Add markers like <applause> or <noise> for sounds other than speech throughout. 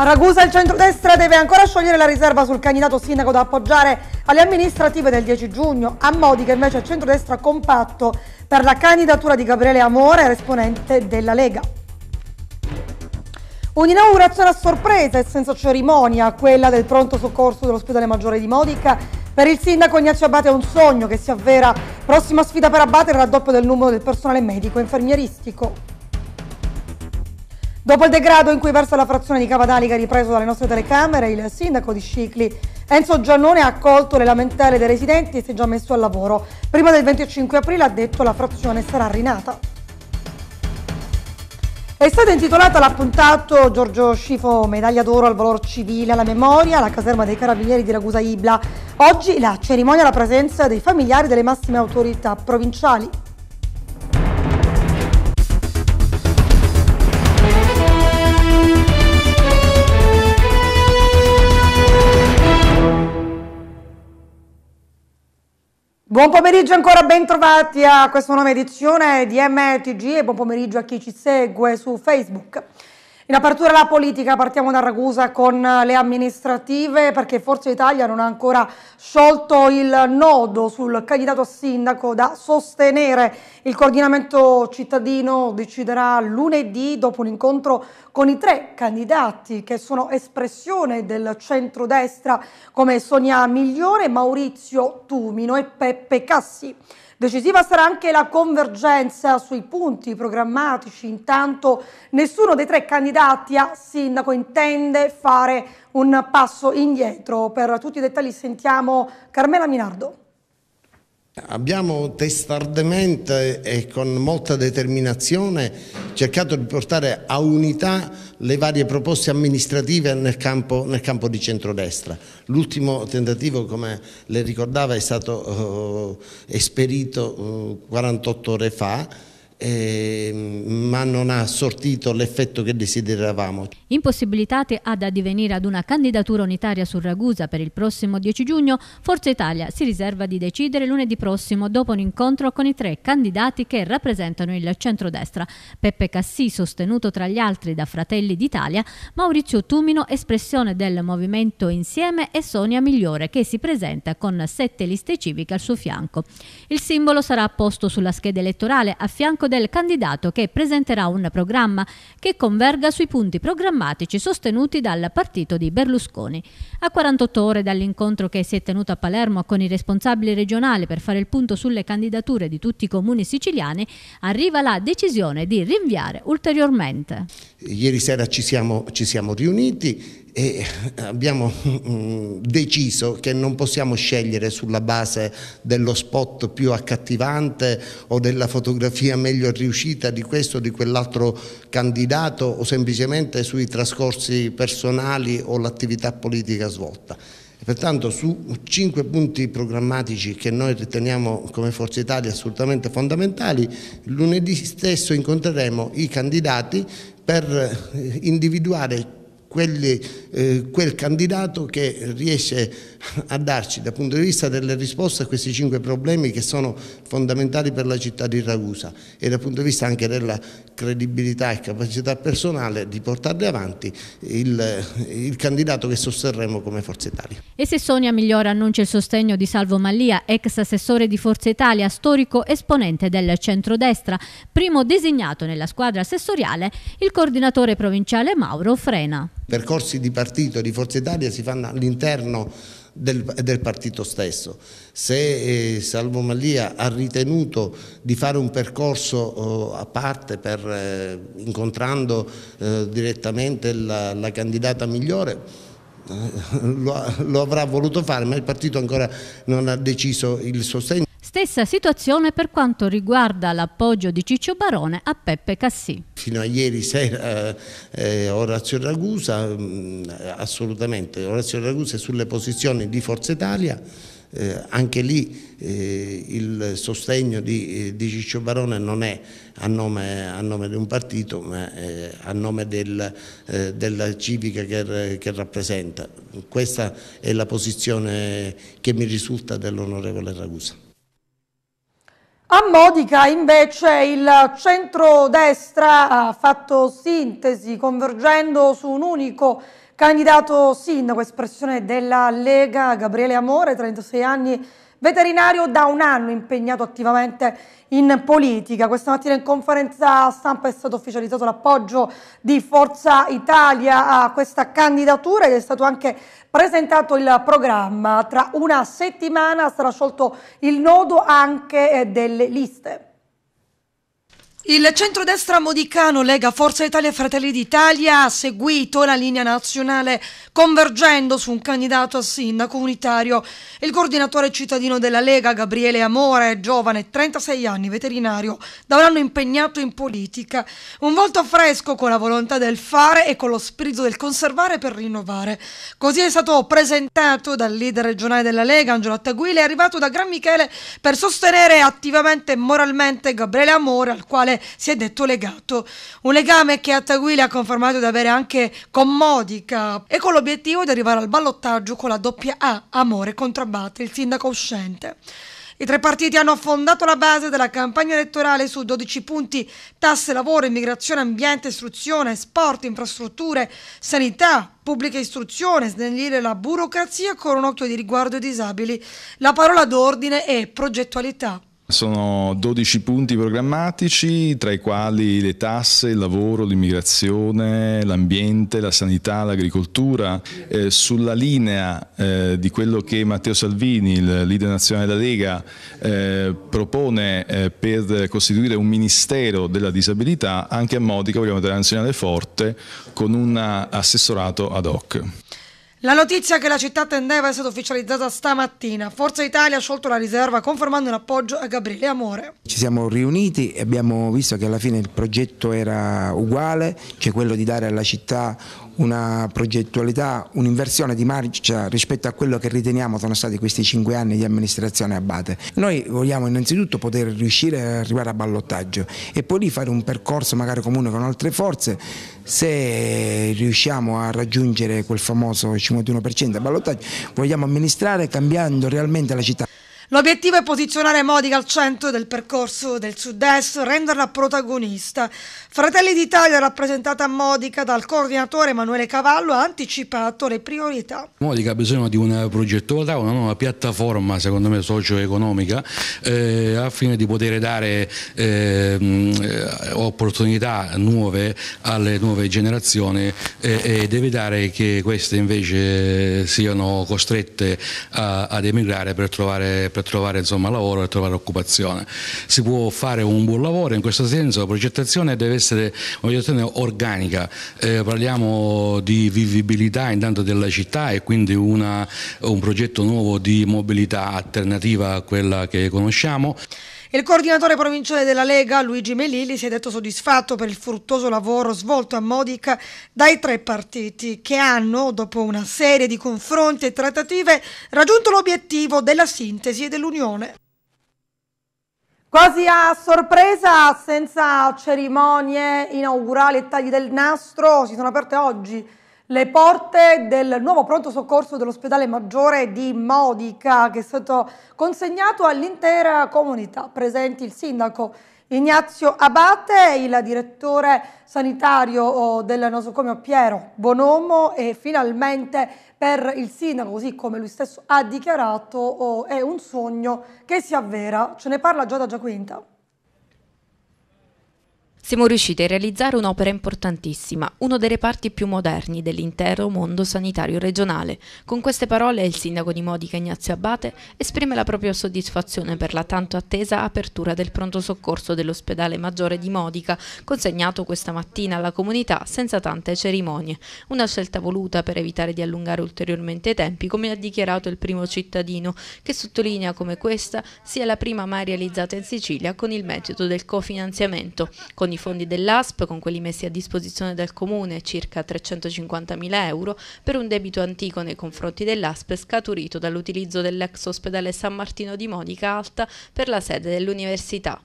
A Ragusa il centrodestra deve ancora sciogliere la riserva sul candidato sindaco da appoggiare alle amministrative del 10 giugno. A Modica invece il centrodestra compatto per la candidatura di Gabriele Amore, esponente della Lega. Un'inaugurazione a sorpresa e senza cerimonia, quella del pronto soccorso dell'ospedale maggiore di Modica. Per il sindaco Ignazio Abate è un sogno che si avvera. Prossima sfida per Abate è il raddoppio del numero del personale medico e infermieristico. Dopo il degrado in cui versa la frazione di Cavadaliga ripreso dalle nostre telecamere, il sindaco di Scicli Enzo Giannone ha accolto le lamentele dei residenti e si è già messo al lavoro. Prima del 25 aprile ha detto la frazione sarà rinata. È stata intitolata l'appuntato Giorgio Scifo, medaglia d'oro al valor civile, alla memoria, alla caserma dei carabinieri di Ragusa Ibla. Oggi la cerimonia alla presenza dei familiari delle massime autorità provinciali. Buon pomeriggio ancora, bentrovati a questa nuova edizione di MTG e buon pomeriggio a chi ci segue su Facebook. In apertura alla politica partiamo da Ragusa con eh, le amministrative perché Forza Italia non ha ancora sciolto il nodo sul candidato a sindaco da sostenere. Il coordinamento cittadino deciderà lunedì dopo un incontro con i tre candidati che sono espressione del centrodestra come Sonia Migliore, Maurizio Tumino e Peppe Cassi. Decisiva sarà anche la convergenza sui punti programmatici. Intanto nessuno dei tre candidati a sindaco intende fare un passo indietro. Per tutti i dettagli sentiamo Carmela Minardo. Abbiamo testardemente e con molta determinazione cercato di portare a unità le varie proposte amministrative nel campo, nel campo di centrodestra. L'ultimo tentativo, come le ricordava, è stato eh, esperito eh, 48 ore fa eh, ma non ha sortito l'effetto che desideravamo. Impossibilitate ad addivenire ad una candidatura unitaria su Ragusa per il prossimo 10 giugno, Forza Italia si riserva di decidere lunedì prossimo dopo un incontro con i tre candidati che rappresentano il centrodestra. Peppe Cassì, sostenuto tra gli altri da Fratelli d'Italia, Maurizio Tumino, espressione del Movimento Insieme e Sonia Migliore che si presenta con sette liste civiche al suo fianco. Il simbolo sarà apposto sulla scheda elettorale a fianco del candidato che presenterà un programma che converga sui punti programmatici sostenuti dal partito di Berlusconi. A 48 ore dall'incontro che si è tenuto a Palermo con i responsabili regionali per fare il punto sulle candidature di tutti i comuni siciliani, arriva la decisione di rinviare ulteriormente. Ieri sera ci siamo, ci siamo riuniti, e abbiamo mm, deciso che non possiamo scegliere sulla base dello spot più accattivante o della fotografia meglio riuscita di questo o di quell'altro candidato o semplicemente sui trascorsi personali o l'attività politica svolta. pertanto su cinque punti programmatici che noi riteniamo come Forza Italia assolutamente fondamentali, lunedì stesso incontreremo i candidati per eh, individuare quelli, eh, quel candidato che riesce a darci dal punto di vista delle risposte a questi cinque problemi che sono fondamentali per la città di Ragusa e dal punto di vista anche della credibilità e capacità personale di portarle avanti il, il candidato che sosterremo come Forza Italia. E se Sonia Migliora annuncia il sostegno di Salvo Mallia, ex assessore di Forza Italia, storico esponente del centrodestra, primo designato nella squadra assessoriale, il coordinatore provinciale Mauro Frena percorsi di partito di Forza Italia si fanno all'interno del, del, partito stesso. Se eh, Salvo Malia ha ritenuto di fare un percorso eh, a parte per, eh, incontrando eh, direttamente la, la, candidata migliore, eh, <laughs> lo, lo avrà voluto fare, ma il partito ancora non ha deciso il sostegno. Stessa situazione per quanto riguarda l'appoggio di Ciccio Barone a Peppe Cassì. Fino a ieri sera eh, eh Orazio Ragusa, mh, mm, assolutamente, Orazio Ragusa è sulle posizioni di Forza Italia, eh, anche lì eh, il sostegno di, eh, di, Ciccio Barone non è a nome, a nome di un partito ma eh, a nome del, eh, della civica che, che, rappresenta. Questa è la posizione che mi risulta dell'onorevole Ragusa. A Modica invece il centrodestra ha fatto sintesi convergendo su un unico candidato sindaco, espressione della Lega, Gabriele Amore, 36 anni veterinario da un anno impegnato attivamente in politica. Questa mattina in conferenza stampa è stato ufficializzato l'appoggio di Forza Italia a questa candidatura ed è stato anche presentato il programma. Tra una settimana sarà sciolto il nodo anche eh, delle liste. Il centrodestra modicano Lega Forza Italia e Fratelli d'Italia ha seguito la linea nazionale convergendo su un candidato a sindaco unitario. Il coordinatore cittadino della Lega, Gabriele Amore, giovane, 36 anni, veterinario, da un anno impegnato in politica. Un volto fresco con la volontà del fare e con lo spirito del conservare per rinnovare. Così è stato presentato dal leader regionale della Lega, Angelo Attaguile, arrivato da Gran Michele per sostenere attivamente e moralmente Gabriele Amore, al quale quale si è detto legato. Un legame che Attaguili ha confermato di avere anche con Modica e con l'obiettivo di arrivare al ballottaggio con la doppia A, Amore Contrabbatte, il sindaco uscente. I tre partiti hanno fondato la base della campagna elettorale su 12 punti tasse, lavoro, immigrazione, ambiente, istruzione, sport, infrastrutture, sanità, pubblica istruzione, snellire la burocrazia con un occhio di riguardo ai disabili. La parola d'ordine è progettualità. Sono 12 punti programmatici, tra i quali le tasse, il lavoro, l'immigrazione, l'ambiente, la sanità, l'agricoltura. Eh, sulla linea eh, di quello che Matteo Salvini, il leader nazionale della Lega, eh, propone eh, per costituire un ministero della disabilità, anche a Modica vogliamo dare una nazionale forte con un assessorato ad hoc. La notizia che la città attendeva è stata ufficializzata stamattina. Forza Italia ha sciolto la riserva confermando un appoggio a Gabriele Amore. Ci siamo riuniti e abbiamo visto che alla fine il progetto era uguale, cioè quello di dare alla città una progettualità, un'inversione di marcia rispetto a quello che riteniamo sono stati questi cinque anni di amministrazione Abate. Noi vogliamo innanzitutto poter riuscire ad arrivare a ballottaggio e poi lì fare un percorso magari comune con altre forze se riusciamo a raggiungere quel famoso 51% a ballottaggio vogliamo amministrare cambiando realmente la città. L'obiettivo è posizionare Modica al centro del percorso del sud-est, renderla protagonista. Fratelli d'Italia, rappresentata a Modica dal coordinatore Emanuele Cavallo, ha anticipato le priorità. Modica ha bisogno di una progettualità, una nuova piattaforma, secondo me, socio-economica, eh, a fine di poter dare eh, opportunità nuove alle nuove generazioni eh, ed evitare che queste invece siano costrette a, ad emigrare per trovare... Per per trovare insomma, lavoro e trovare occupazione. Si può fare un buon lavoro, in questo senso la progettazione deve essere una progettazione organica, eh, parliamo di vivibilità intanto della città e quindi una, un progetto nuovo di mobilità alternativa a quella che conosciamo. Il coordinatore provinciale della Lega, Luigi Melilli, si è detto soddisfatto per il fruttuoso lavoro svolto a Modica dai tre partiti che hanno, dopo una serie di confronti e trattative, raggiunto l'obiettivo della sintesi e dell'unione. Quasi a sorpresa, senza cerimonie inaugurali e tagli del nastro, si sono aperte oggi le porte del nuovo pronto soccorso dell'ospedale maggiore di Modica che è stato consegnato all'intera comunità. Presenti il sindaco Ignazio Abate, il direttore sanitario oh, del nosocomio Piero Bonomo e finalmente per il sindaco, così come lui stesso ha dichiarato, oh, è un sogno che si avvera. Ce ne parla Giada Giaquinta siamo riusciti a realizzare un'opera importantissima, uno dei reparti più moderni dell'intero mondo sanitario regionale. Con queste parole il sindaco di Modica Ignazio Abate esprime la propria soddisfazione per la tanto attesa apertura del pronto soccorso dell'ospedale maggiore di Modica, consegnato questa mattina alla comunità senza tante cerimonie. Una scelta voluta per evitare di allungare ulteriormente i tempi, come ha dichiarato il primo cittadino, che sottolinea come questa sia la prima mai realizzata in Sicilia con il metodo del cofinanziamento, con i fondi dell'ASP con quelli messi a disposizione dal Comune, circa 350.000 euro, per un debito antico nei confronti dell'ASP scaturito dall'utilizzo dell'ex ospedale San Martino di Modica Alta per la sede dell'università.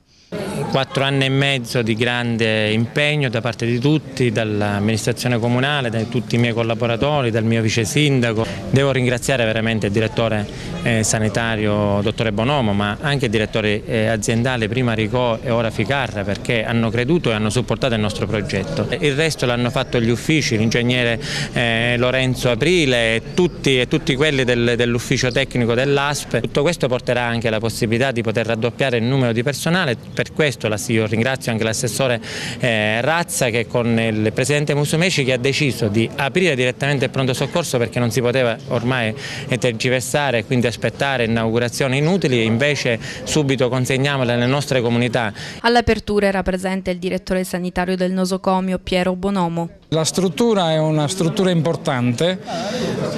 Quattro anni e mezzo di grande impegno da parte di tutti, dall'amministrazione comunale, da tutti i miei collaboratori, dal mio vice sindaco. Devo ringraziare veramente il direttore eh, sanitario dottore Bonomo, ma anche il direttore eh, aziendale prima Ricò e ora Ficarra perché hanno creduto e hanno supportato il nostro progetto. Il resto l'hanno fatto gli uffici, l'ingegnere eh, Lorenzo Aprile e tutti, e tutti quelli del, dell'ufficio tecnico dell'ASP. Tutto questo porterà anche alla possibilità di poter raddoppiare il numero di personale per per questo la ringrazio anche l'assessore eh, Razza che con il presidente Musumeci che ha deciso di aprire direttamente il pronto soccorso perché non si poteva ormai eh, tergiversare e quindi aspettare inaugurazioni inutili e invece subito consegniamole alle nostre comunità. All'apertura era presente il direttore sanitario del nosocomio Piero Bonomo. La struttura è una struttura importante,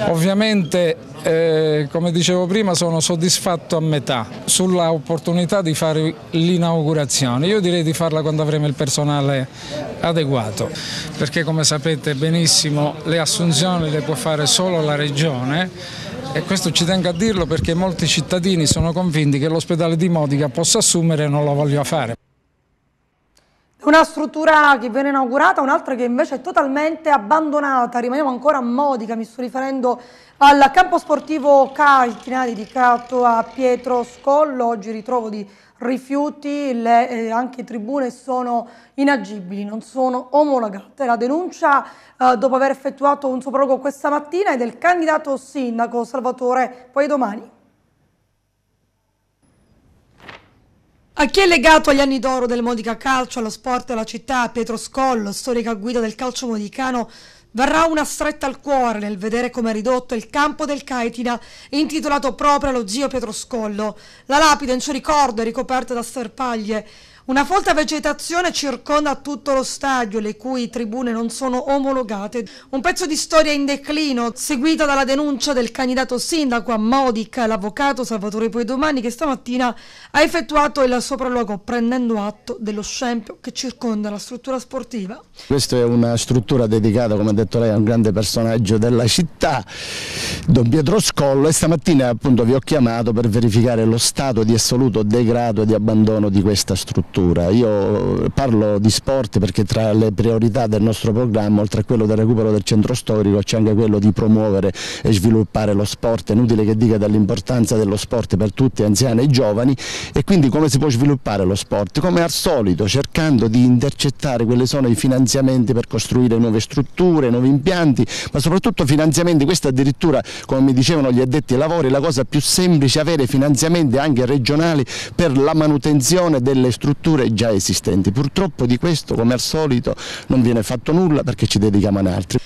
ovviamente eh, come dicevo prima sono soddisfatto a metà sulla opportunità di fare l'inaugurazione. Io direi di farla quando avremo il personale adeguato, perché come sapete benissimo le assunzioni le può fare solo la Regione e questo ci tengo a dirlo perché molti cittadini sono convinti che l'ospedale di Modica possa assumere e non lo voglio fare. Una struttura che viene inaugurata, un'altra che invece è totalmente abbandonata, rimaniamo ancora a Modica, mi sto riferendo al campo sportivo Caltina dedicato a Pietro Scollo, oggi ritrovo di rifiuti, le, eh, anche tribune sono inagibili, non sono omologate. La denuncia eh, dopo aver effettuato un sopralluogo questa mattina è del candidato sindaco Salvatore Poi domani. A chi è legato agli anni d'oro del Modica Calcio, allo sport e alla città, Pietro Scollo, storica guida del calcio modicano, verrà una stretta al cuore nel vedere come è ridotto il campo del Caetina, intitolato proprio allo zio Pietro Scollo. La lapide in suo ricordo è ricoperta da sterpaglie, una folta vegetazione circonda tutto lo stadio, le cui tribune non sono omologate. Un pezzo di storia in declino, seguita dalla denuncia del candidato sindaco a Modica, l'avvocato Salvatore Poidomani, che stamattina ha effettuato il sopralluogo prendendo atto dello scempio che circonda la struttura sportiva. Questa è una struttura dedicata, come ha detto lei, a un grande personaggio della città, Don Pietro Scollo, e stamattina appunto vi ho chiamato per verificare lo stato di assoluto degrado e di abbandono di questa struttura cultura. Io parlo di sport perché tra le priorità del nostro programma, oltre a quello del recupero del centro storico, c'è anche quello di promuovere e sviluppare lo sport. È inutile che dica dell'importanza dello sport per tutti, anziani e giovani, e quindi come si può sviluppare lo sport? Come al solito, cercando di intercettare quelle sono i finanziamenti per costruire nuove strutture, nuovi impianti, ma soprattutto finanziamenti, questa addirittura, come mi dicevano gli addetti ai lavori, la cosa più semplice, è avere finanziamenti anche regionali per la manutenzione delle strutture strutture già esistenti. Purtroppo di questo, come al solito, non viene fatto nulla perché ci dedichiamo ad altri.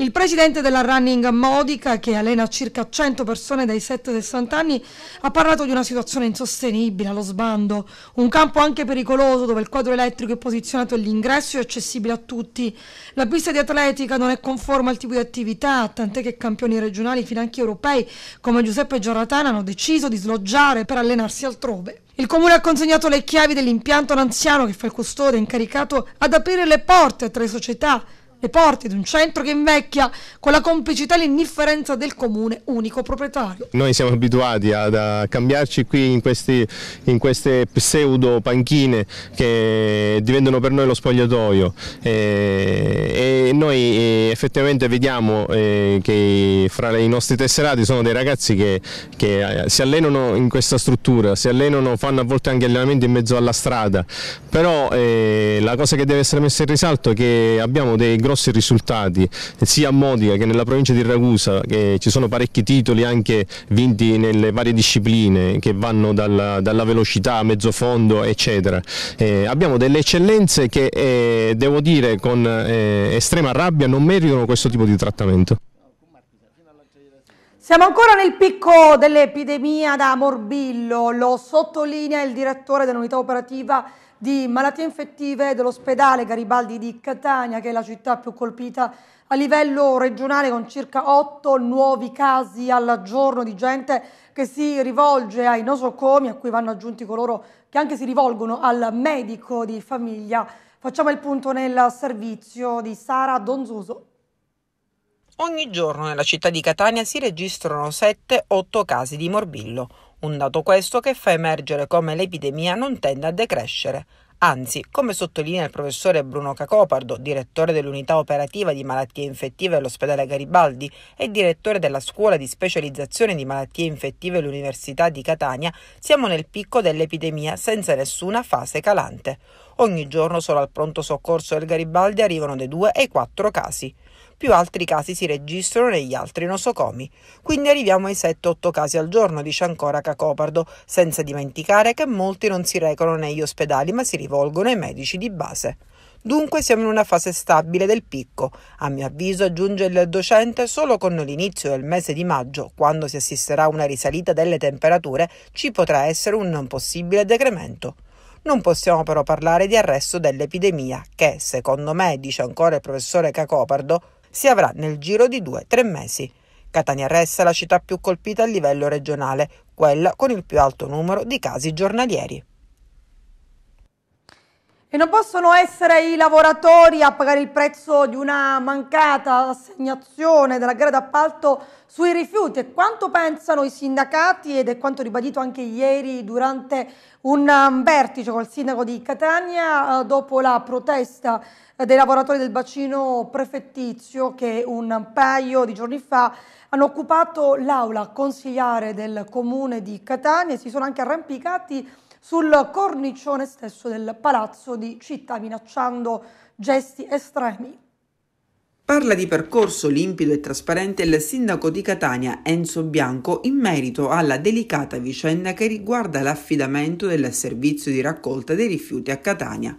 Il presidente della Running Modica, che allena circa 100 persone dai 7 ai 60 anni, ha parlato di una situazione insostenibile allo sbando, un campo anche pericoloso dove il quadro elettrico è posizionato all'ingresso e accessibile a tutti. La pista di atletica non è conforme al tipo di attività, tant'è che campioni regionali, finanche europei, come Giuseppe Giorratana, hanno deciso di sloggiare per allenarsi altrove. Il comune ha consegnato le chiavi dell'impianto all'anziano che fa il custode incaricato ad aprire le porte a tre società le porte di un centro che invecchia con la complicità e l'indifferenza del comune unico proprietario. Noi siamo abituati a cambiarci qui in, questi, in, queste pseudo panchine che diventano per noi lo spogliatoio e, e noi eh, effettivamente vediamo eh, che fra i nostri tesserati sono dei ragazzi che, che, eh, si allenano in questa struttura, si allenano, fanno a volte anche allenamenti in mezzo alla strada, però eh, la cosa che deve essere messa in risalto è che abbiamo dei grossi grossi risultati sia a Modica che nella provincia di Ragusa, che ci sono parecchi titoli anche vinti nelle varie discipline che vanno dalla, dalla velocità, mezzo fondo eccetera. Eh, abbiamo delle eccellenze che eh, devo dire con eh, estrema rabbia non meritano questo tipo di trattamento. Siamo ancora nel picco dell'epidemia da morbillo, lo sottolinea il direttore dell'unità operativa di malattie infettive dell'ospedale Garibaldi di Catania, che è la città più colpita a livello regionale con circa 8 nuovi casi al giorno di gente che si rivolge ai nosocomi, a cui vanno aggiunti coloro che anche si rivolgono al medico di famiglia. Facciamo il punto nel servizio di Sara Donzuso. Ogni giorno nella città di Catania si registrano 7-8 casi di morbillo un dato questo che fa emergere come l'epidemia non tende a decrescere. Anzi, come sottolinea il professore Bruno Cacopardo, direttore dell'unità operativa di malattie infettive all'ospedale Garibaldi e direttore della scuola di specializzazione di malattie infettive all'Università di Catania, siamo nel picco dell'epidemia senza nessuna fase calante. Ogni giorno solo al pronto soccorso del Garibaldi arrivano dai 2 ai 4 casi più altri casi si registrano negli altri nosocomi. Quindi arriviamo ai 7-8 casi al giorno, dice ancora Cacopardo, senza dimenticare che molti non si recano negli ospedali ma si rivolgono ai medici di base. Dunque siamo in una fase stabile del picco. A mio avviso, aggiunge il docente, solo con l'inizio del mese di maggio, quando si assisterà a una risalita delle temperature, ci potrà essere un possibile decremento. Non possiamo però parlare di arresto dell'epidemia che, secondo me, dice ancora il professore Cacopardo, si avrà nel giro di 2-3 mesi. Catania resta la città più colpita a livello regionale, quella con il più alto numero di casi giornalieri. E non possono essere i lavoratori a pagare il prezzo di una mancata assegnazione della gara d'appalto sui rifiuti. E quanto pensano i sindacati ed è quanto ribadito anche ieri durante un um, vertice col sindaco di Catania eh, dopo la protesta dei lavoratori del bacino prefettizio che un paio di giorni fa hanno occupato l'aula consigliare del comune di Catania e si sono anche arrampicati sul cornicione stesso del palazzo di città minacciando gesti estremi. Parla di percorso limpido e trasparente il sindaco di Catania Enzo Bianco in merito alla delicata vicenda che riguarda l'affidamento del servizio di raccolta dei rifiuti a Catania.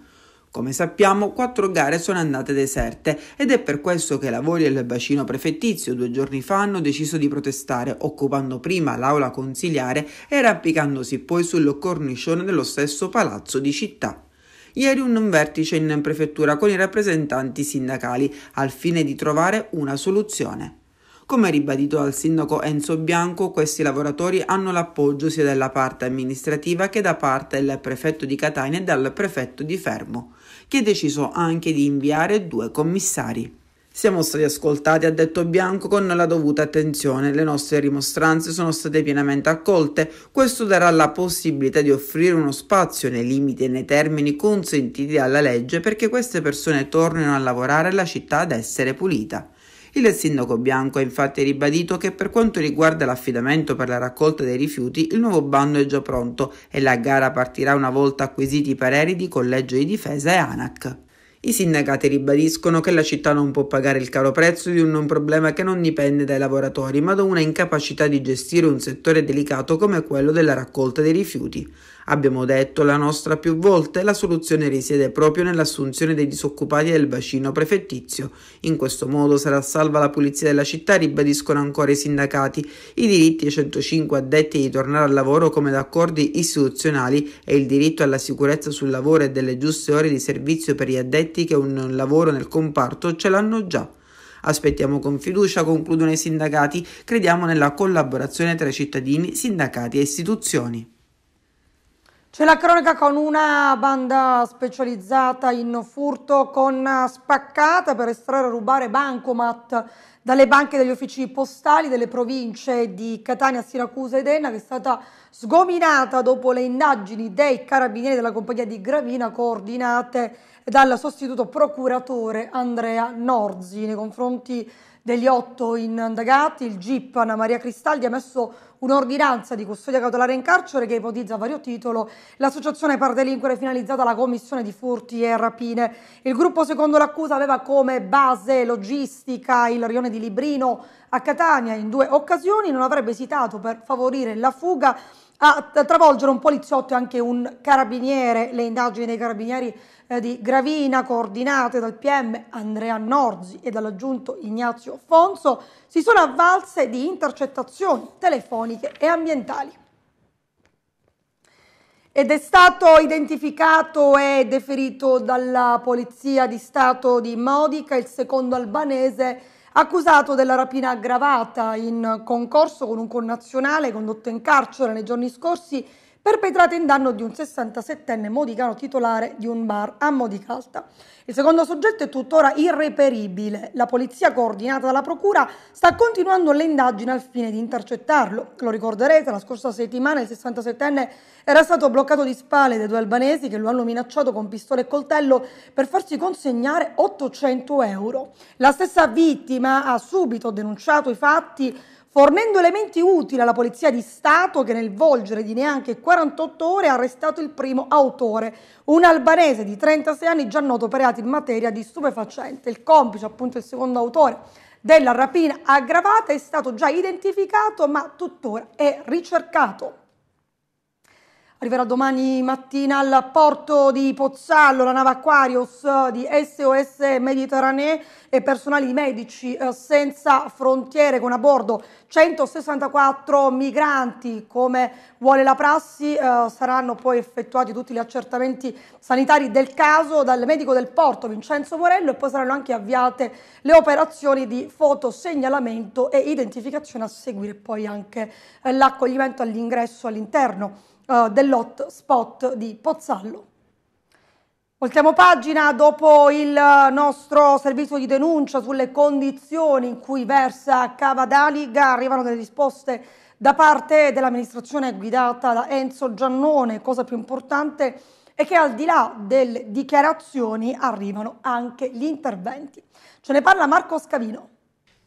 Come sappiamo, quattro gare sono andate deserte ed è per questo che i lavori del bacino prefettizio due giorni fa hanno deciso di protestare, occupando prima l'aula consiliare e arrampicandosi poi sul cornicione dello stesso palazzo di città ieri un vertice in prefettura con i rappresentanti sindacali al fine di trovare una soluzione. Come ribadito dal sindaco Enzo Bianco, questi lavoratori hanno l'appoggio sia dalla parte amministrativa che da parte del prefetto di Catania e dal prefetto di Fermo che ha deciso anche di inviare due commissari. Siamo stati ascoltati, ha detto Bianco, con la dovuta attenzione. Le nostre rimostranze sono state pienamente accolte. Questo darà la possibilità di offrire uno spazio nei limiti e nei termini consentiti dalla legge perché queste persone tornino a lavorare e la città ad essere pulita. Il sindaco Bianco ha infatti ribadito che per quanto riguarda l'affidamento per la raccolta dei rifiuti, il nuovo bando è già pronto e la gara partirà una volta acquisiti i pareri di Collegio di Difesa e ANAC. I sindacati ribadiscono che la città non può pagare il caro prezzo di un non problema che non dipende dai lavoratori, ma da una incapacità di gestire un settore delicato come quello della raccolta dei rifiuti. Abbiamo detto la nostra più volte, la soluzione risiede proprio nell'assunzione dei disoccupati del bacino prefettizio. In questo modo sarà salva la pulizia della città, ribadiscono ancora i sindacati, i diritti ai 105 addetti di tornare al lavoro come da istituzionali e il diritto alla sicurezza sul lavoro e delle giuste ore di servizio per gli addetti che un lavoro nel comparto ce l'hanno già. Aspettiamo con fiducia, concludono i sindacati, crediamo nella collaborazione tra cittadini, sindacati e istituzioni. C'è la cronaca con una banda specializzata in furto con spaccata per estrarre e rubare bancomat dalle banche degli uffici postali delle province di Catania, Siracusa ed Enna che è stata sgominata dopo le indagini dei carabinieri della compagnia di Gravina coordinate dal sostituto procuratore Andrea Norzi nei confronti degli otto indagati, il GIP Anna Maria Cristaldi ha messo un'ordinanza di custodia cautelare in carcere che ipotizza a vario titolo l'associazione per delinquere finalizzata alla commissione di furti e rapine. Il gruppo secondo l'accusa aveva come base logistica il rione di Librino a Catania in due occasioni, non avrebbe esitato per favorire la fuga a travolgere un poliziotto e anche un carabiniere, le indagini dei carabinieri eh, di Gravina, coordinate dal PM Andrea Norzi e dall'aggiunto Ignazio Fonso, si sono avvalse di intercettazioni telefoniche e ambientali. Ed è stato identificato e deferito dalla Polizia di Stato di Modica il secondo albanese accusato della rapina aggravata in concorso con un connazionale condotto in carcere nei giorni scorsi perpetrate in danno di un 67enne modicano titolare di un bar a Modicalta. Il secondo soggetto è tuttora irreperibile. La polizia coordinata dalla procura sta continuando le indagini al fine di intercettarlo. Lo ricorderete, la scorsa settimana il 67enne era stato bloccato di spalle dai due albanesi che lo hanno minacciato con pistola e coltello per farsi consegnare 800 euro. La stessa vittima ha subito denunciato i fatti fornendo elementi utili alla Polizia di Stato che nel volgere di neanche 48 ore ha arrestato il primo autore, un albanese di 36 anni già noto per reati in materia di stupefacente. Il complice, appunto il secondo autore della rapina aggravata, è stato già identificato ma tuttora è ricercato arriverà domani mattina al porto di Pozzallo la nave Aquarius di SOS Mediterranee e personali di Medici eh, Senza Frontiere con a bordo 164 migranti. Come vuole la prassi eh, saranno poi effettuati tutti gli accertamenti sanitari del caso dal medico del porto Vincenzo Morello e poi saranno anche avviate le operazioni di fotosegnalamento e identificazione a seguire poi anche eh, l'accoglimento all'ingresso all'interno eh, dell'hotspot di Pozzallo. Voltiamo pagina dopo il nostro servizio di denuncia sulle condizioni in cui versa Cava d'Aliga, arrivano delle risposte da parte dell'amministrazione guidata da Enzo Giannone, cosa più importante è che al di là delle dichiarazioni arrivano anche gli interventi. Ce ne parla Marco Scavino.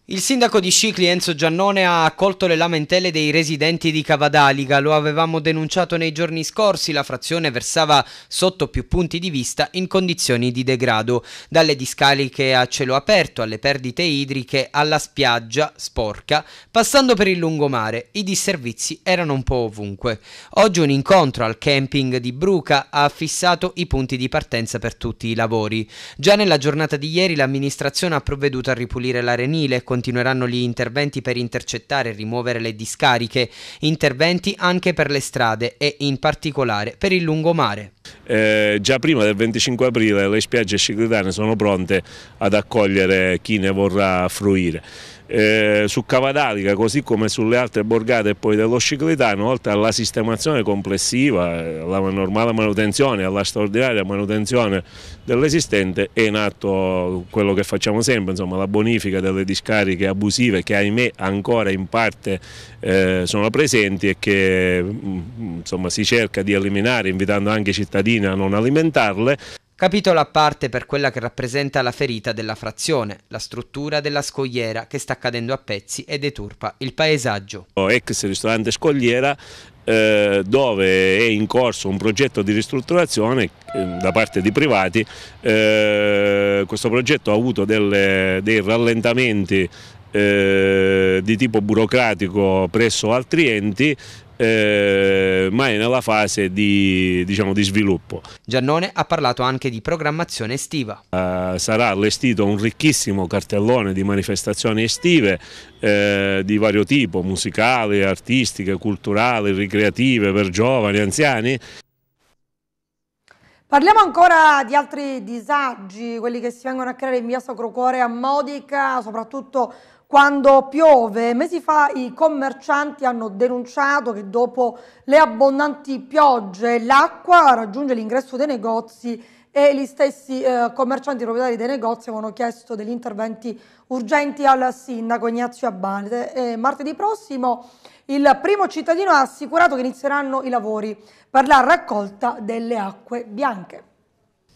Il sindaco di Scicli Enzo Giannone ha accolto le lamentele dei residenti di Cavadaliga, lo avevamo denunciato nei giorni scorsi, la frazione versava sotto più punti di vista in condizioni di degrado, dalle discariche a cielo aperto alle perdite idriche alla spiaggia sporca, passando per il lungomare, i disservizi erano un po' ovunque. Oggi un incontro al camping di Bruca ha fissato i punti di partenza per tutti i lavori. Già nella giornata di ieri l'amministrazione ha provveduto a ripulire l'arenile con continueranno gli interventi per intercettare e rimuovere le discariche, interventi anche per le strade e in particolare per il lungomare. Eh, già prima del 25 aprile le spiagge ciclitane sono pronte ad accogliere chi ne vorrà fruire eh, su Cavadalica così come sulle altre borgate e poi dello Sciclitano, oltre alla sistemazione complessiva, eh, alla normale manutenzione, alla straordinaria manutenzione dell'esistente, è in atto quello che facciamo sempre, insomma, la bonifica delle discariche abusive che ahimè ancora in parte eh, sono presenti e che mm, mm, insomma, si cerca di eliminare invitando anche i cittadini a non alimentarle. Capitolo a parte per quella che rappresenta la ferita della frazione, la struttura della scogliera che sta cadendo a pezzi e deturpa il paesaggio. Oh, ex ristorante scogliera eh, dove è in corso un progetto di ristrutturazione eh, da parte di privati, eh, questo progetto ha avuto delle, dei rallentamenti eh, di tipo burocratico presso altri enti eh, ma è nella fase di, diciamo, di, sviluppo. Giannone ha parlato anche di programmazione estiva. Eh, sarà allestito un ricchissimo cartellone di manifestazioni estive eh, di vario tipo, musicali, artistiche, culturali, ricreative, per giovani, anziani. Parliamo ancora di altri disagi, quelli che si vengono a creare in via Sacro Cuore a Modica, soprattutto quando piove, mesi fa i commercianti hanno denunciato che dopo le abbondanti piogge l'acqua raggiunge l'ingresso dei negozi e gli stessi eh, commercianti proprietari dei negozi avevano chiesto degli interventi urgenti al sindaco Ignazio Abate. E eh, martedì prossimo il primo cittadino ha assicurato che inizieranno i lavori per la raccolta delle acque bianche.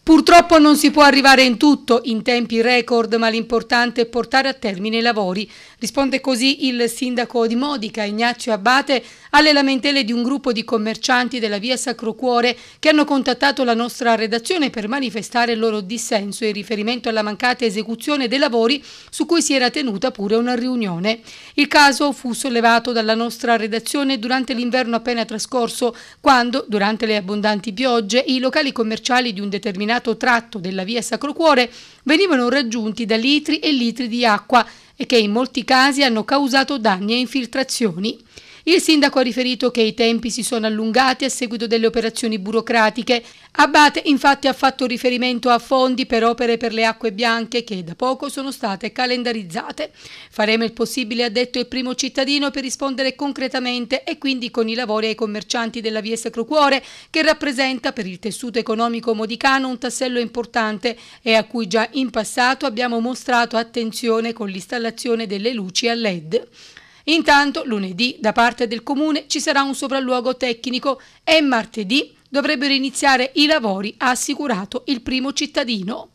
Purtroppo non si può arrivare in tutto in tempi record, ma l'importante è portare a termine i lavori. Risponde così il sindaco di Modica, Ignazio Abate, alle lamentele di un gruppo di commercianti della via Sacro Cuore che hanno contattato la nostra redazione per manifestare il loro dissenso in riferimento alla mancata esecuzione dei lavori su cui si era tenuta pure una riunione. Il caso fu sollevato dalla nostra redazione durante l'inverno appena trascorso, quando, durante le abbondanti piogge, i locali commerciali di un determinato determinato tratto della via Sacro Cuore venivano raggiunti da litri e litri di acqua e che in molti casi hanno causato danni e infiltrazioni. Il sindaco ha riferito che i tempi si sono allungati a seguito delle operazioni burocratiche. Abate infatti ha fatto riferimento a fondi per opere per le acque bianche che da poco sono state calendarizzate. Faremo il possibile, ha detto il primo cittadino, per rispondere concretamente e quindi con i lavori ai commercianti della via Sacro Cuore che rappresenta per il tessuto economico modicano un tassello importante e a cui già in passato abbiamo mostrato attenzione con l'installazione delle luci a LED. Intanto lunedì da parte del comune ci sarà un sopralluogo tecnico e martedì dovrebbero iniziare i lavori, ha assicurato il primo cittadino.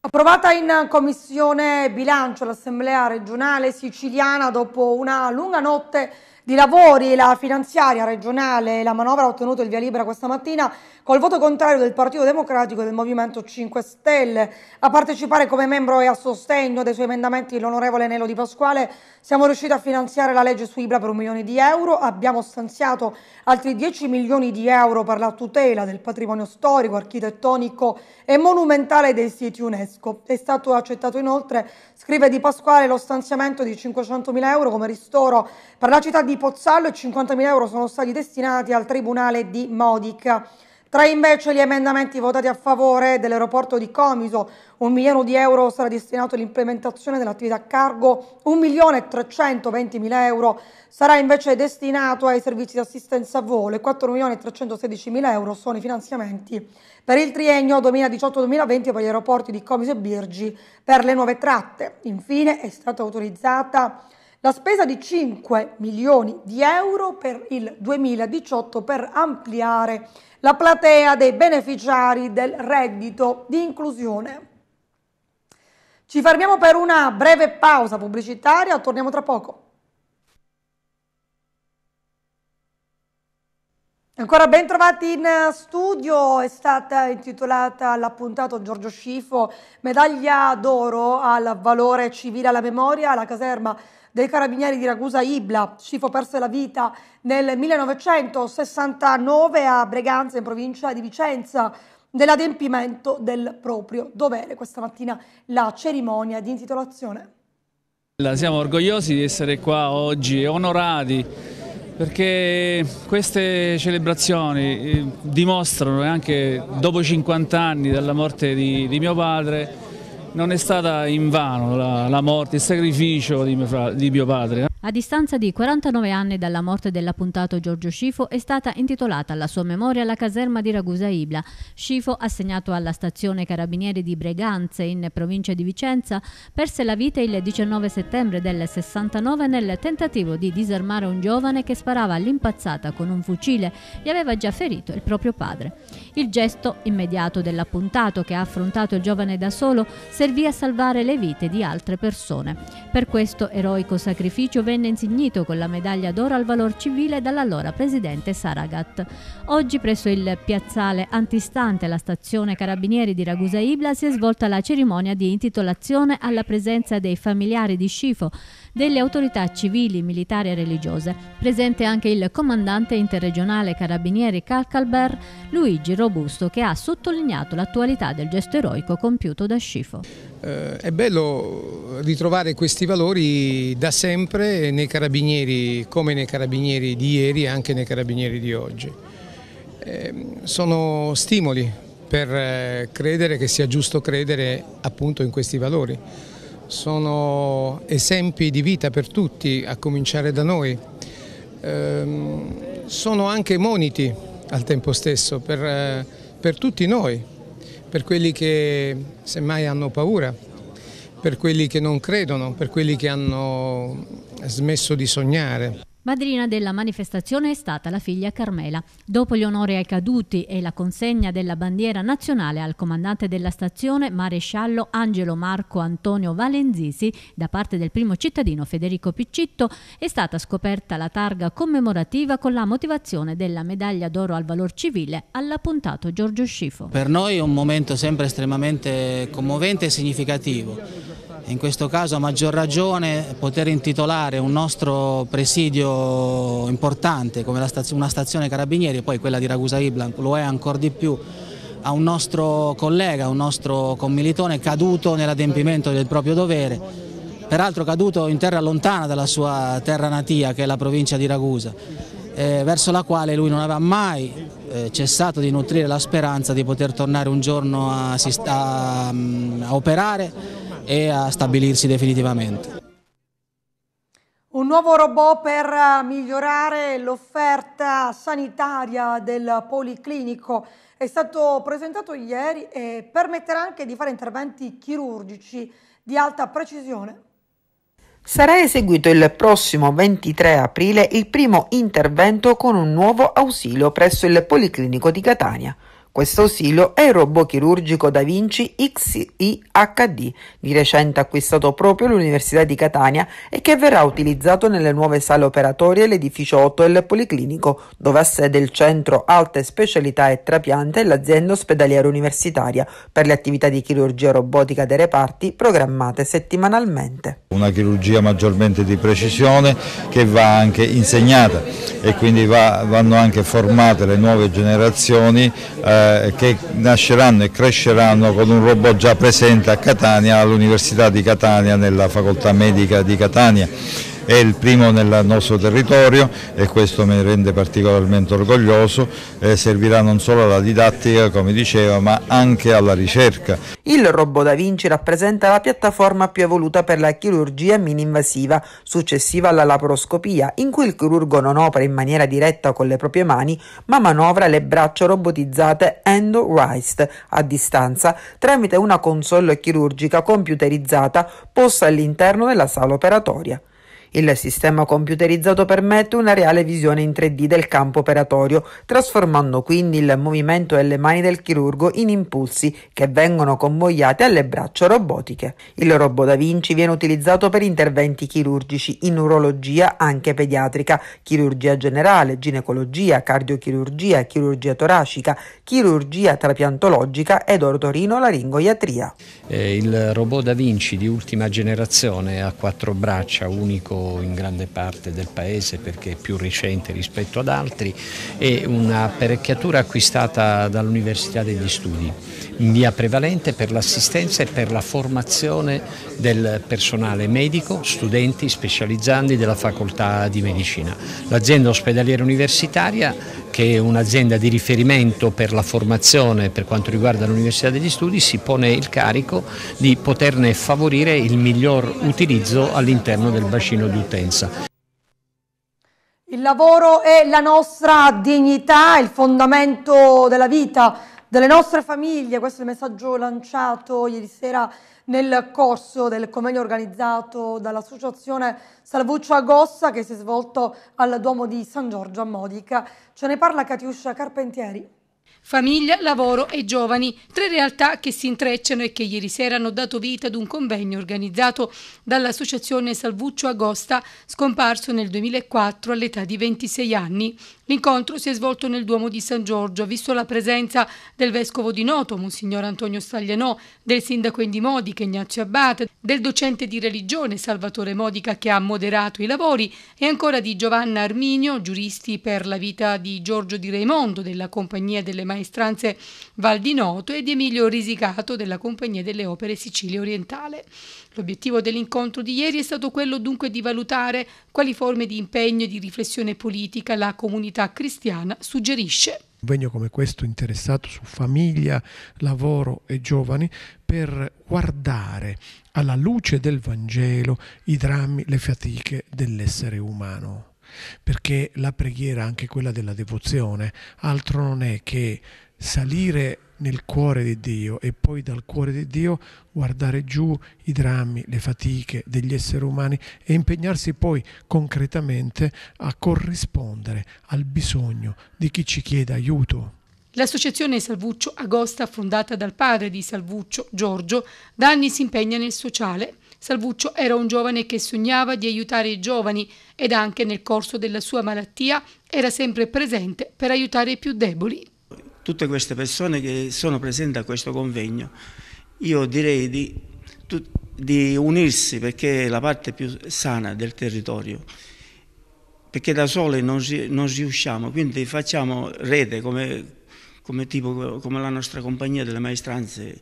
Approvata in commissione bilancio l'assemblea regionale siciliana dopo una lunga notte di lavori, la finanziaria regionale, la manovra ha ottenuto il via libera questa mattina col voto contrario del Partito Democratico e del Movimento 5 Stelle. A partecipare come membro e a sostegno dei suoi emendamenti l'onorevole Nelo Di Pasquale siamo riusciti a finanziare la legge su Ibra per un milione di euro, abbiamo stanziato altri 10 milioni di euro per la tutela del patrimonio storico, architettonico e monumentale dei siti UNESCO. È stato accettato inoltre, scrive Di Pasquale, lo stanziamento di 500 mila euro come ristoro per la città di di Pozzallo e 50.000 euro sono stati destinati al Tribunale di Modica. Tra invece gli emendamenti votati a favore dell'aeroporto di Comiso, un milione di euro sarà destinato all'implementazione dell'attività cargo, un milione e 1.320.000 euro sarà invece destinato ai servizi di assistenza a volo e milioni e 4.316.000 euro sono i finanziamenti per il triennio 2018-2020 per gli aeroporti di Comiso e Birgi per le nuove tratte. Infine è stata autorizzata la spesa di 5 milioni di euro per il 2018 per ampliare la platea dei beneficiari del reddito di inclusione. Ci fermiamo per una breve pausa pubblicitaria, torniamo tra poco. Ancora ben trovati in eh, studio, è stata intitolata la Giorgio Scifo, medaglia d'oro al valore civile alla memoria alla caserma dei carabinieri di Ragusa Ibla. Scifo perse la vita nel 1969 a Breganza in provincia di Vicenza nell'adempimento del proprio dovere. Questa mattina la cerimonia di intitolazione. Siamo orgogliosi di essere qua oggi e onorati perché queste celebrazioni eh, dimostrano che anche dopo 50 anni dalla morte di, di mio padre non è stata in vano la, la morte, il sacrificio di mio, di mio padre. A distanza di 49 anni dalla morte dell'appuntato Giorgio Scifo è stata intitolata alla sua memoria la caserma di Ragusa Ibla. Scifo, assegnato alla stazione Carabinieri di Breganze in provincia di Vicenza, perse la vita il 19 settembre del 69 nel tentativo di disarmare un giovane che sparava all'impazzata con un fucile e aveva già ferito il proprio padre. Il gesto immediato dell'appuntato che ha affrontato il giovane da solo servì a salvare le vite di altre persone. Per questo eroico sacrificio venne venne insignito con la medaglia d'oro al valor civile dall'allora presidente Saragat. Oggi presso il piazzale antistante la stazione Carabinieri di Ragusa Ibla si è svolta la cerimonia di intitolazione alla presenza dei familiari di Scifo delle autorità civili, militari e religiose. Presente anche il comandante interregionale Carabinieri Calcalber Luigi Robusto che ha sottolineato l'attualità del gesto eroico compiuto da Scifo. Eh, è bello ritrovare questi valori da sempre nei carabinieri come nei carabinieri di ieri e anche nei carabinieri di oggi. Eh, sono stimoli per eh, credere che sia giusto credere appunto in questi valori sono esempi di vita per tutti, a cominciare da noi. Ehm, sono anche moniti al tempo stesso per, eh, per tutti noi, per quelli che semmai hanno paura, per quelli che non credono, per quelli che hanno smesso di sognare. Madrina della manifestazione è stata la figlia Carmela. Dopo gli onori ai caduti e la consegna della bandiera nazionale al comandante della stazione, maresciallo Angelo Marco Antonio Valenzisi, da parte del primo cittadino Federico Piccitto, è stata scoperta la targa commemorativa con la motivazione della medaglia d'oro al valor civile all'appuntato Giorgio Scifo. Per noi è un momento sempre estremamente commovente e significativo. In questo caso a maggior ragione poter intitolare un nostro presidio importante come stazione, una stazione carabinieri e poi quella di Ragusa Iblan lo è ancora di più a un nostro collega, un nostro commilitone caduto nell'adempimento del proprio dovere, peraltro caduto in terra lontana dalla sua terra natia che è la provincia di Ragusa, eh, verso la quale lui non aveva mai eh, cessato di nutrire la speranza di poter tornare un giorno a, a, mm, a operare e a stabilirsi definitivamente. Un nuovo robot per migliorare l'offerta sanitaria del Policlinico è stato presentato ieri e permetterà anche di fare interventi chirurgici di alta precisione Sarà eseguito il prossimo 23 aprile il primo intervento con un nuovo ausilio presso il Policlinico di Catania. Questo ausilio è il robot chirurgico Da Vinci XIHD, di recente acquistato proprio all'Università di Catania e che verrà utilizzato nelle nuove sale operatorie l'edificio 8 del Policlinico, dove ha sede il Centro Alte Specialità e Trapiante e l'azienda ospedaliera universitaria per le attività di chirurgia robotica dei reparti programmate settimanalmente. Una chirurgia maggiormente di precisione che va anche insegnata e quindi va, vanno anche formate le nuove generazioni eh, eh, che nasceranno e cresceranno con un robot già presente a Catania all'Università di Catania nella facoltà medica di Catania è il primo nel nostro territorio e questo mi rende particolarmente orgoglioso, eh, servirà non solo alla didattica come dicevo ma anche alla ricerca. Il robot da Vinci rappresenta la piattaforma più evoluta per la chirurgia mini-invasiva, successiva alla laparoscopia, in cui il chirurgo non opera in maniera diretta con le proprie mani ma manovra le braccia robotizzate endo-wrist a distanza tramite una console chirurgica computerizzata posta all'interno della sala operatoria. Il sistema computerizzato permette una reale visione in 3D del campo operatorio, trasformando quindi il movimento delle mani del chirurgo in impulsi che vengono convogliati alle braccia robotiche. Il robot da Vinci viene utilizzato per interventi chirurgici in urologia anche pediatrica, chirurgia generale, ginecologia, cardiochirurgia, chirurgia toracica, chirurgia trapiantologica ed ortorino-laringoiatria. Eh, il robot da Vinci di ultima generazione ha quattro braccia, unico in grande parte del paese perché è più recente rispetto ad altri, è un'apparecchiatura acquistata dall'Università degli Studi in via prevalente per l'assistenza e per la formazione del personale medico, studenti, specializzanti della facoltà di medicina. L'azienda ospedaliera universitaria che è un'azienda di riferimento per la formazione per quanto riguarda l'Università degli Studi si pone il carico di poterne favorire il miglior utilizzo all'interno del bacino di utenza. Il lavoro è la nostra dignità, il fondamento della vita delle nostre famiglie. Questo è il messaggio lanciato ieri sera nel corso del convegno organizzato dall'associazione Salvuccio Gossa che si è svolto al Duomo di San Giorgio a Modica. Ce ne parla Catiuscia Carpentieri. Famiglia, lavoro e giovani, tre realtà che si intrecciano e che ieri sera hanno dato vita ad un convegno organizzato dall'associazione Salvuccio Agosta, scomparso nel 2004 all'età di 26 anni. L'incontro si è svolto nel Duomo di San Giorgio, visto la presenza del vescovo di Noto, Monsignor Antonio Staglianò, del sindaco Endi Modica, Ignazio Abbate, del docente di religione Salvatore Modica che ha moderato i lavori e ancora di Giovanna Arminio, giuristi per la vita di Giorgio di Raimondo della Compagnia delle Maestranze Val di Noto e di Emilio Risicato della Compagnia delle Opere Sicilia Orientale. L'obiettivo dell'incontro di ieri è stato quello dunque di valutare quali forme di impegno e di riflessione politica la comunità cristiana suggerisce. Un impegno come questo interessato su famiglia, lavoro e giovani per guardare alla luce del Vangelo i drammi, le fatiche dell'essere umano. Perché la preghiera, anche quella della devozione, altro non è che salire nel cuore di Dio e poi dal cuore di Dio guardare giù i drammi, le fatiche degli esseri umani e impegnarsi poi concretamente a corrispondere al bisogno di chi ci chiede aiuto. L'associazione Salvuccio Agosta, fondata dal padre di Salvuccio, Giorgio, da anni si impegna nel sociale. Salvuccio era un giovane che sognava di aiutare i giovani ed anche nel corso della sua malattia era sempre presente per aiutare i più deboli tutte queste persone che sono presenti a questo convegno. Io direi di, di unirsi perché è la parte più sana del territorio perché da sole non, non, riusciamo, quindi facciamo rete come, come, tipo, come la nostra compagnia delle maestranze.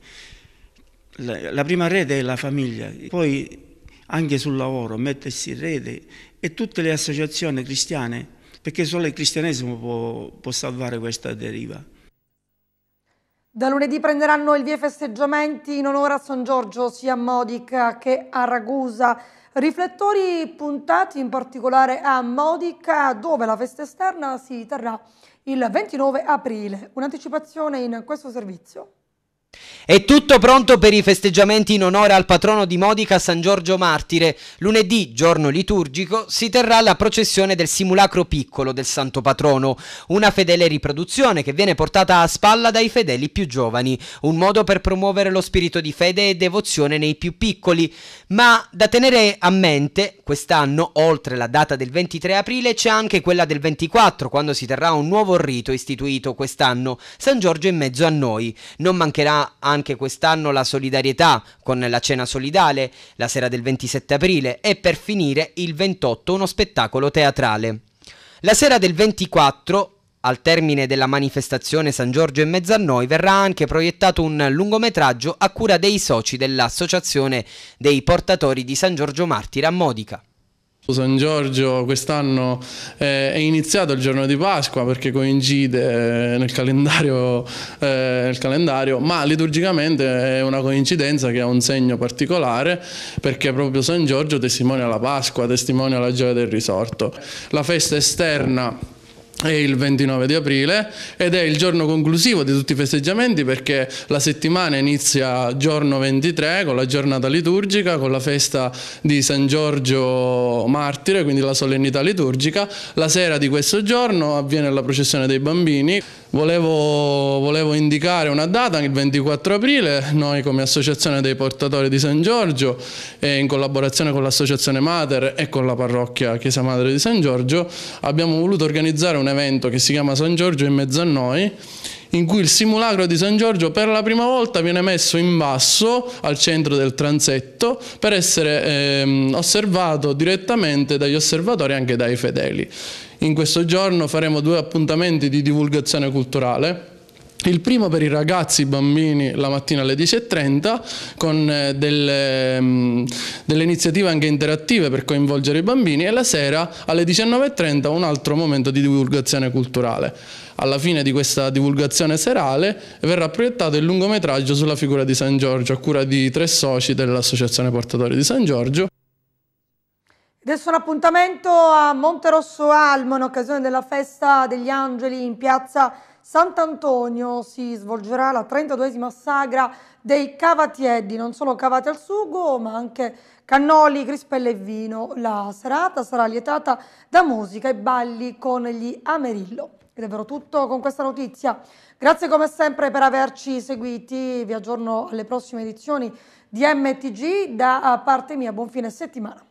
La, la, prima rete è la famiglia, poi anche sul lavoro, mettersi in rete e tutte le associazioni cristiane, perché solo il cristianesimo può, può salvare questa deriva. Da lunedì prenderanno il via i festeggiamenti in onore a San Giorgio sia a Modica che a Ragusa. Riflettori puntati in particolare a Modica dove la festa esterna si terrà il 29 aprile. Un'anticipazione in questo servizio. È tutto pronto per i festeggiamenti in onore al patrono di Modica San Giorgio Martire. Lunedì, giorno liturgico, si terrà la processione del simulacro piccolo del Santo Patrono, una fedele riproduzione che viene portata a spalla dai fedeli più giovani, un modo per promuovere lo spirito di fede e devozione nei più piccoli. Ma da tenere a mente, quest'anno, oltre la data del 23 aprile, c'è anche quella del 24, quando si terrà un nuovo rito istituito quest'anno, San Giorgio in mezzo a noi. Non mancherà anche quest'anno la solidarietà con la cena solidale la sera del 27 aprile e per finire il 28 uno spettacolo teatrale. La sera del 24 al termine della manifestazione San Giorgio in mezzo a noi verrà anche proiettato un lungometraggio a cura dei soci dell'Associazione dei Portatori di San Giorgio Martire a Modica. San Giorgio quest'anno eh, è iniziato il giorno di Pasqua perché coincide eh, nel calendario, eh, nel calendario, ma liturgicamente è una coincidenza che ha un segno particolare perché proprio San Giorgio testimonia la Pasqua, testimonia la gioia del risorto. La festa esterna è il 29 di aprile ed è il giorno conclusivo di tutti i festeggiamenti perché la settimana inizia giorno 23 con la giornata liturgica, con la festa di San Giorgio Martire, quindi la solennità liturgica. La sera di questo giorno avviene la processione dei bambini. Volevo, volevo, indicare una data, il 24 aprile, noi come Associazione dei Portatori di San Giorgio e in collaborazione con l'Associazione Mater e con la parrocchia Chiesa Madre di San Giorgio abbiamo voluto organizzare un evento che si chiama San Giorgio in mezzo a noi in cui il simulacro di San Giorgio per la prima volta viene messo in basso al centro del transetto per essere ehm, osservato direttamente dagli osservatori e anche dai fedeli. In questo giorno faremo due appuntamenti di divulgazione culturale. Il primo per i ragazzi, i bambini, la mattina alle 10.30 con eh, delle, ehm, delle, iniziative anche interattive per coinvolgere i bambini e la sera alle 19.30 un altro momento di divulgazione culturale. Alla fine di questa divulgazione serale verrà proiettato il lungometraggio sulla figura di San Giorgio a cura di tre soci dell'Associazione Portatori di San Giorgio. Adesso un appuntamento a Monterosso Almo in occasione della festa degli angeli in piazza Sant'Antonio si svolgerà la 32esima sagra dei cavatieddi, non solo cavati al sugo ma anche cannoli, crispelle e vino. La serata sarà lietata da musica e balli con gli Amerillo. Ed è vero tutto con questa notizia. Grazie come sempre per averci seguiti, vi aggiorno alle prossime edizioni di MTG. Da parte mia, buon fine settimana.